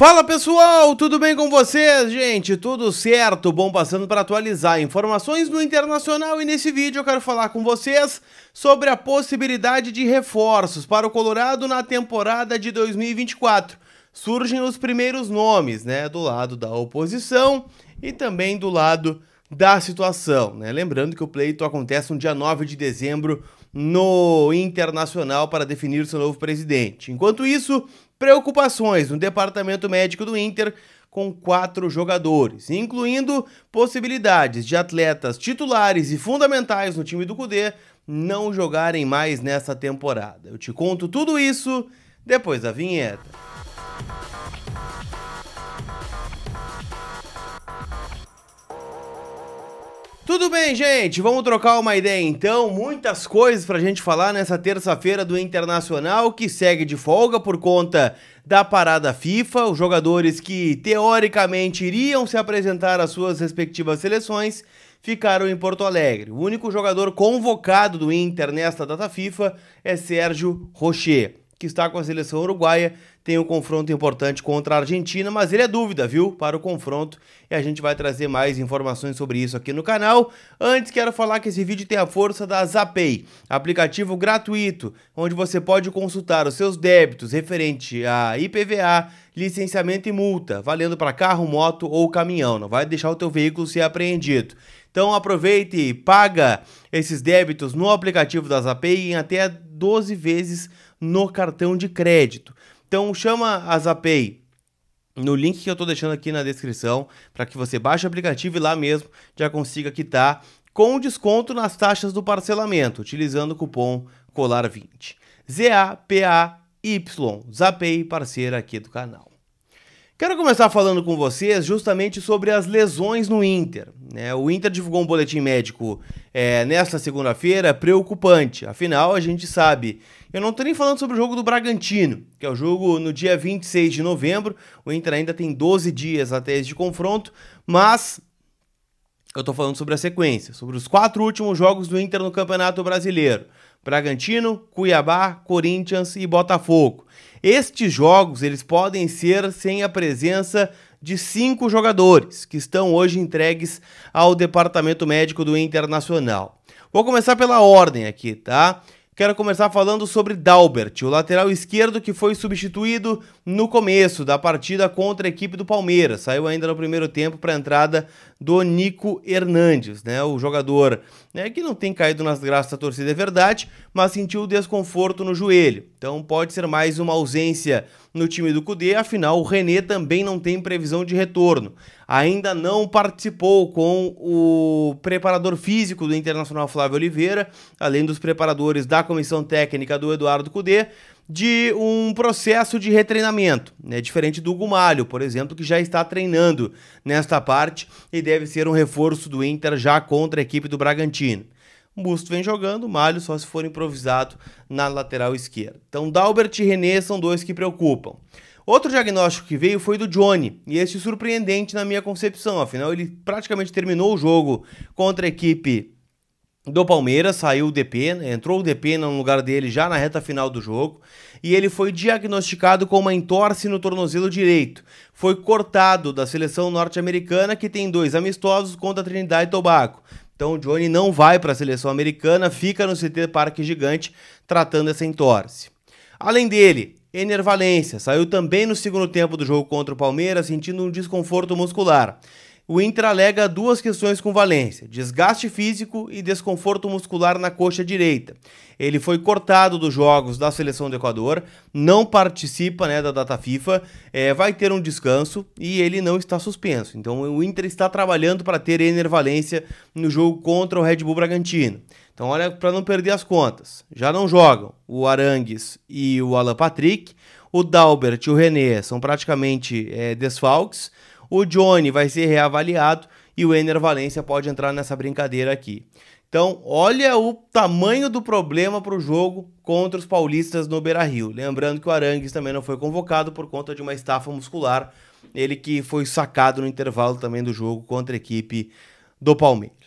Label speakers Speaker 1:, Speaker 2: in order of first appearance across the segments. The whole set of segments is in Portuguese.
Speaker 1: Fala pessoal, tudo bem com vocês, gente? Tudo certo? Bom, passando para atualizar informações no internacional e nesse vídeo eu quero falar com vocês sobre a possibilidade de reforços para o Colorado na temporada de 2024. Surgem os primeiros nomes, né, do lado da oposição e também do lado da situação, né? Lembrando que o pleito acontece no dia 9 de dezembro no Internacional para definir seu novo presidente. Enquanto isso, Preocupações no departamento médico do Inter com quatro jogadores, incluindo possibilidades de atletas titulares e fundamentais no time do Cudê não jogarem mais nessa temporada. Eu te conto tudo isso depois da vinheta. Tudo bem, gente? Vamos trocar uma ideia então. Muitas coisas pra gente falar nessa terça-feira do Internacional que segue de folga por conta da parada FIFA. Os jogadores que teoricamente iriam se apresentar às suas respectivas seleções ficaram em Porto Alegre. O único jogador convocado do Inter nesta data FIFA é Sérgio Rocher, que está com a seleção uruguaia tem um confronto importante contra a Argentina, mas ele é dúvida, viu, para o confronto. E a gente vai trazer mais informações sobre isso aqui no canal. Antes, quero falar que esse vídeo tem a força da Zapay, aplicativo gratuito, onde você pode consultar os seus débitos referente a IPVA, licenciamento e multa, valendo para carro, moto ou caminhão. Não vai deixar o teu veículo ser apreendido. Então aproveite e paga esses débitos no aplicativo da Zapay em até 12 vezes no cartão de crédito. Então chama a Zapay no link que eu estou deixando aqui na descrição para que você baixe o aplicativo e lá mesmo já consiga quitar com desconto nas taxas do parcelamento, utilizando o cupom COLAR20. Z-A-P-A-Y, Zapay, parceira aqui do canal. Quero começar falando com vocês justamente sobre as lesões no Inter. Né? O Inter divulgou um boletim médico é, nesta segunda-feira preocupante. Afinal, a gente sabe. Eu não estou nem falando sobre o jogo do Bragantino, que é o jogo no dia 26 de novembro. O Inter ainda tem 12 dias até este confronto, mas eu estou falando sobre a sequência, sobre os quatro últimos jogos do Inter no Campeonato Brasileiro: Bragantino, Cuiabá, Corinthians e Botafogo. Estes jogos eles podem ser sem a presença de cinco jogadores que estão hoje entregues ao departamento médico do Internacional. Vou começar pela ordem aqui, tá? Quero começar falando sobre Dalbert, o lateral esquerdo que foi substituído no começo da partida contra a equipe do Palmeiras. Saiu ainda no primeiro tempo para a entrada do Nico Hernandes, né? O jogador né, que não tem caído nas graças da torcida, é verdade, mas sentiu desconforto no joelho. Então pode ser mais uma ausência no time do Cudê, afinal o René também não tem previsão de retorno. Ainda não participou com o preparador físico do Internacional Flávio Oliveira, além dos preparadores da comissão técnica do Eduardo Cudê, de um processo de retreinamento, né? diferente do Gumalho, por exemplo, que já está treinando nesta parte e deve ser um reforço do Inter já contra a equipe do Bragantino. Busto vem jogando, Malho só se for improvisado na lateral esquerda. Então, Dalbert e René são dois que preocupam. Outro diagnóstico que veio foi do Johnny, e este surpreendente na minha concepção, afinal ele praticamente terminou o jogo contra a equipe do Palmeiras, saiu o DP, né? entrou o DP no lugar dele já na reta final do jogo, e ele foi diagnosticado com uma entorse no tornozelo direito. Foi cortado da seleção norte-americana, que tem dois amistosos contra a Trinidade e Tobago. Então o Johnny não vai para a seleção americana, fica no CT Parque Gigante tratando essa entorse. Além dele, Ener Valência saiu também no segundo tempo do jogo contra o Palmeiras sentindo um desconforto muscular. O Inter alega duas questões com Valência: desgaste físico e desconforto muscular na coxa direita. Ele foi cortado dos jogos da seleção do Equador, não participa né, da data FIFA, é, vai ter um descanso e ele não está suspenso. Então o Inter está trabalhando para ter Ener Valência no jogo contra o Red Bull Bragantino. Então olha para não perder as contas. Já não jogam o Arangues e o Alan Patrick. O Dalbert e o René são praticamente é, desfalques. O Johnny vai ser reavaliado e o Ener Valência pode entrar nessa brincadeira aqui. Então, olha o tamanho do problema para o jogo contra os paulistas no Beira-Rio. Lembrando que o Arangues também não foi convocado por conta de uma estafa muscular, ele que foi sacado no intervalo também do jogo contra a equipe do Palmeiras.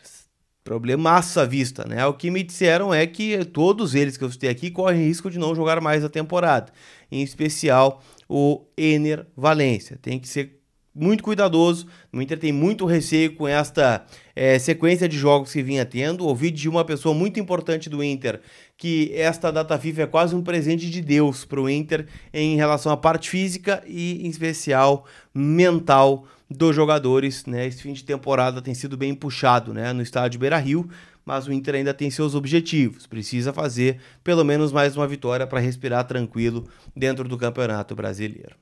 Speaker 1: Problemaço à vista, né? O que me disseram é que todos eles que eu citei aqui correm risco de não jogar mais a temporada, em especial o Ener Valência. Tem que ser muito cuidadoso. O Inter tem muito receio com esta é, sequência de jogos que vinha tendo. Ouvi de uma pessoa muito importante do Inter que esta data FIFA é quase um presente de Deus para o Inter em relação à parte física e, em especial, mental dos jogadores. Né? Esse fim de temporada tem sido bem puxado né? no estádio Beira Rio. Mas o Inter ainda tem seus objetivos. Precisa fazer pelo menos mais uma vitória para respirar tranquilo dentro do Campeonato Brasileiro.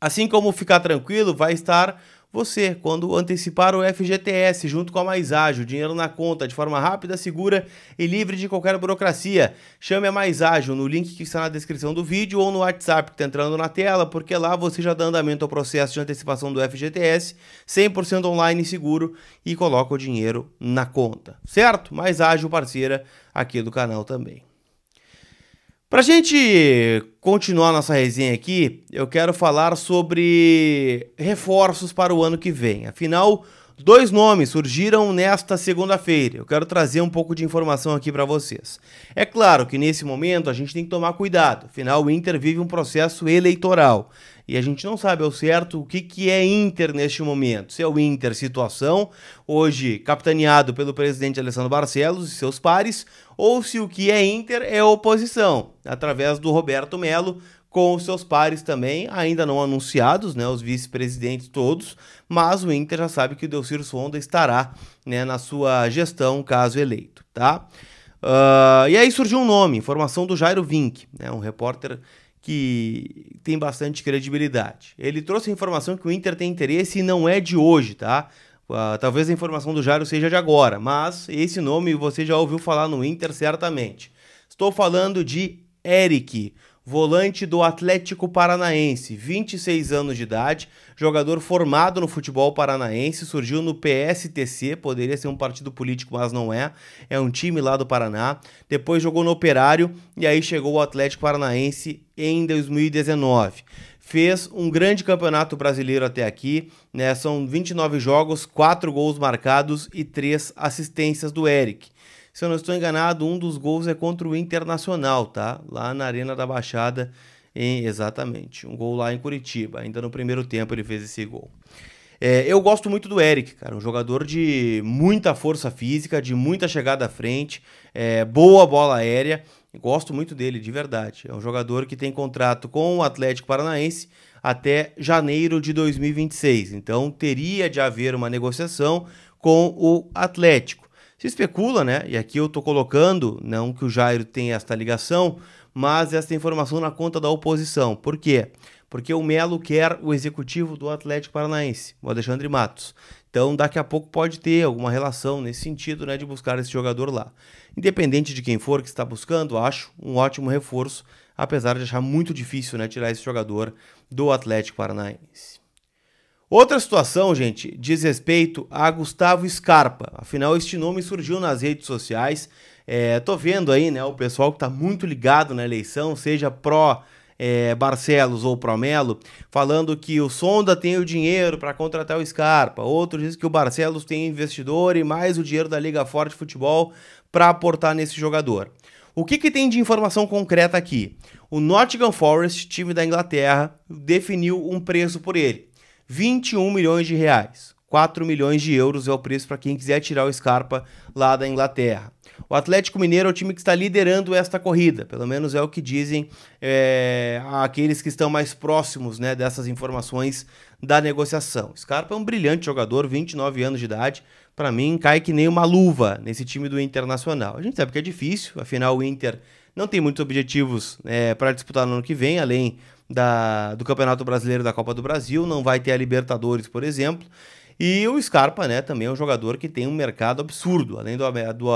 Speaker 1: Assim como ficar tranquilo vai estar você quando antecipar o FGTS junto com a Mais Ágil, dinheiro na conta de forma rápida, segura e livre de qualquer burocracia. Chame a Mais Ágil no link que está na descrição do vídeo ou no WhatsApp que está entrando na tela, porque lá você já dá andamento ao processo de antecipação do FGTS, 100% online e seguro e coloca o dinheiro na conta. Certo? Mais Ágil, parceira aqui do canal também. Para a gente continuar nossa resenha aqui, eu quero falar sobre reforços para o ano que vem. Afinal, dois nomes surgiram nesta segunda-feira. Eu quero trazer um pouco de informação aqui para vocês. É claro que nesse momento a gente tem que tomar cuidado, afinal, o Inter vive um processo eleitoral. E a gente não sabe ao certo o que, que é Inter neste momento. Se é o Inter situação, hoje capitaneado pelo presidente Alessandro Barcelos e seus pares, ou se o que é Inter é oposição, através do Roberto Melo, com os seus pares também, ainda não anunciados, né, os vice-presidentes todos, mas o Inter já sabe que o Delcir Sonda estará né, na sua gestão, caso eleito, tá? Uh, e aí surgiu um nome, informação do Jairo Vink, né, um repórter que tem bastante credibilidade. Ele trouxe a informação que o Inter tem interesse e não é de hoje, tá? Uh, talvez a informação do Jairo seja de agora, mas esse nome você já ouviu falar no Inter certamente. Estou falando de Eric, volante do Atlético Paranaense, 26 anos de idade, jogador formado no futebol paranaense, surgiu no PSTC, poderia ser um partido político, mas não é, é um time lá do Paraná. Depois jogou no Operário e aí chegou o Atlético Paranaense em 2019 fez um grande campeonato brasileiro até aqui, né? São 29 jogos, 4 gols marcados e 3 assistências do Eric. Se eu não estou enganado, um dos gols é contra o Internacional, tá? Lá na Arena da Baixada, em, exatamente. Um gol lá em Curitiba. Ainda no primeiro tempo ele fez esse gol. É, eu gosto muito do Eric, cara, um jogador de muita força física, de muita chegada à frente, é, boa bola aérea. Gosto muito dele, de verdade. É um jogador que tem contrato com o Atlético Paranaense até janeiro de 2026. Então teria de haver uma negociação com o Atlético. Se especula, né? E aqui eu estou colocando, não que o Jairo tenha esta ligação, mas esta informação na conta da oposição. Por quê? Porque o Melo quer o executivo do Atlético Paranaense, o Alexandre Matos. Então, daqui a pouco pode ter alguma relação nesse sentido, né, de buscar esse jogador lá. Independente de quem for que está buscando, acho um ótimo reforço, apesar de achar muito difícil, né, tirar esse jogador do Atlético Paranaense. Outra situação, gente, diz respeito a Gustavo Scarpa. Afinal, este nome surgiu nas redes sociais. É, tô vendo aí, né, o pessoal que tá muito ligado na eleição, seja pró é, Barcelos ou Promelo, falando que o Sonda tem o dinheiro para contratar o Scarpa. Outro diz que o Barcelos tem investidor e mais o dinheiro da Liga Forte Futebol para aportar nesse jogador. O que, que tem de informação concreta aqui? O Nottingham Forest, time da Inglaterra, definiu um preço por ele. 21 milhões de reais. 4 milhões de euros é o preço para quem quiser tirar o Scarpa lá da Inglaterra. O Atlético Mineiro é o time que está liderando esta corrida, pelo menos é o que dizem é, aqueles que estão mais próximos né, dessas informações da negociação. Scarpa é um brilhante jogador, 29 anos de idade, para mim cai que nem uma luva nesse time do Internacional. A gente sabe que é difícil, afinal o Inter não tem muitos objetivos é, para disputar no ano que vem, além da, do Campeonato Brasileiro da Copa do Brasil, não vai ter a Libertadores, por exemplo. E o Scarpa, né, também é um jogador que tem um mercado absurdo. Além do, do,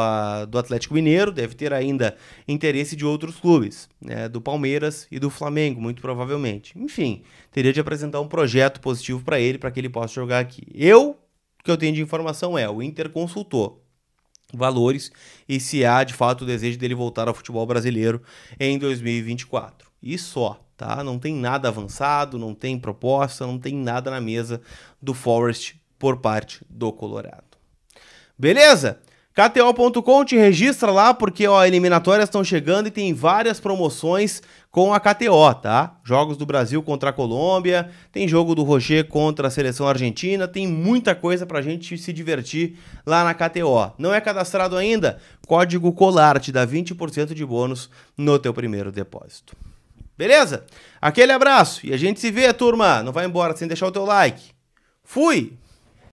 Speaker 1: do Atlético Mineiro, deve ter ainda interesse de outros clubes, né, do Palmeiras e do Flamengo, muito provavelmente. Enfim, teria de apresentar um projeto positivo para ele, para que ele possa jogar aqui. Eu, o que eu tenho de informação é, o Inter consultou valores e se há de fato o desejo dele voltar ao futebol brasileiro em 2024. E só, tá? Não tem nada avançado, não tem proposta, não tem nada na mesa do Forest por parte do Colorado. Beleza? KTO.com te registra lá porque ó, eliminatórias estão chegando e tem várias promoções com a KTO, tá? Jogos do Brasil contra a Colômbia, tem jogo do Roger contra a seleção argentina, tem muita coisa pra gente se divertir lá na KTO. Não é cadastrado ainda? Código COLAR te dá 20% de bônus no teu primeiro depósito. Beleza? Aquele abraço e a gente se vê, turma. Não vai embora sem deixar o teu like. Fui!